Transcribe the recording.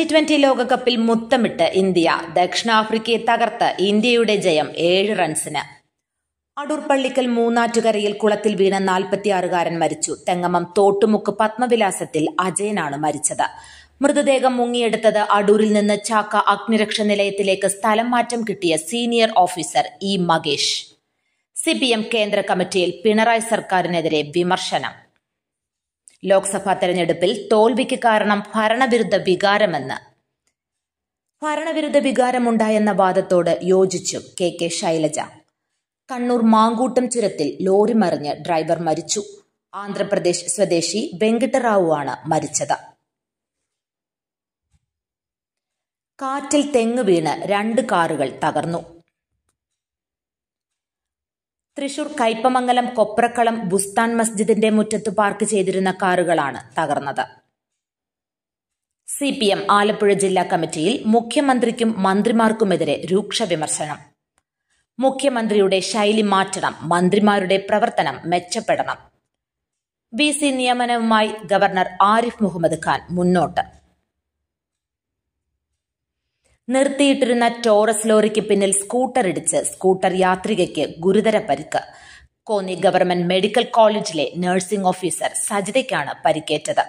twenty twenty ലോകകപ്പിൽ മുത്തമിട്ട് India ദക്ഷിണാഫ്രിക്കയെ തകർത്ത് ഇന്ത്യയുടെ ജയം ഏഴ് റൺസിന് അടൂർ പള്ളിക്കൽ മൂന്നാറ്റുകരയിൽ കുളത്തിൽ വീണ നാൽപ്പത്തിയാറുകാരൻ മരിച്ചു തെങ്ങമം തോട്ടുമുക്ക് പത്മവിലാസത്തിൽ അജയനാണ് മരിച്ചത് മൃതദേഹം മുങ്ങിയെടുത്തത് അടൂരിൽ നിന്ന് ചാക്ക അഗ്നിരക്ഷ നിലയത്തിലേക്ക് സ്ഥലം മാറ്റം കിട്ടിയ senior officer E Makesh CPM കേന്ദ്ര കമ്മിറ്റിയിൽ പിണറായി സർക്കാരിനെതിരെ വിമർശനം ലോക്സഭാ തെരഞ്ഞെടുപ്പിൽ തോൽവിക്ക് കാരണം ഭരണവിരുദ്ധ വികാരമെന്ന് ഭരണവിരുദ്ധ വികാരമുണ്ടായെന്ന വാദത്തോട് യോജിച്ചു കെ കെ ശൈലജ കണ്ണൂർ മാങ്കൂട്ടം ചുരത്തിൽ ലോറി മറിഞ്ഞ് ഡ്രൈവർ മരിച്ചു ആന്ധ്രാപ്രദേശ് സ്വദേശി വെങ്കിട്ടറാവു ആണ് മരിച്ചത് കാറ്റിൽ തെങ്ങ് വീണ് രണ്ട് കാറുകൾ തകർന്നു തൃശൂർ കൈപ്പമംഗലം കൊപ്രക്കളം ബുസ്താൻ മസ്ജിദിന്റെ മുറ്റത്ത് പാർക്ക് ചെയ്തിരുന്ന കാറുകളാണ് തകർന്നത് സി പി എം ആലപ്പുഴ ജില്ലാ കമ്മിറ്റിയിൽ മുഖ്യമന്ത്രിക്കും മന്ത്രിമാർക്കുമെതിരെ രൂക്ഷ വിമർശനം മുഖ്യമന്ത്രിയുടെ ശൈലി മാറ്റണം മന്ത്രിമാരുടെ പ്രവർത്തനം മെച്ചപ്പെടണം വി സി നിയമനവുമായി ഗവർണർ ആരിഫ് മുഹമ്മദ് ഖാൻ മുന്നോട്ട് നിർത്തിയിട്ടിരുന്ന ടോറസ് ലോറിക്ക് പിന്നിൽ സ്കൂട്ടർ ഇടിച്ച് സ്കൂട്ടർ യാത്രികയ്ക്ക് ഗുരുതര പരിക്ക് കോന്നി ഗവൺമെന്റ് മെഡിക്കൽ കോളേജിലെ നഴ്സിംഗ് ഓഫീസർ സജിതയ്ക്കാണ് പരിക്കേറ്റത്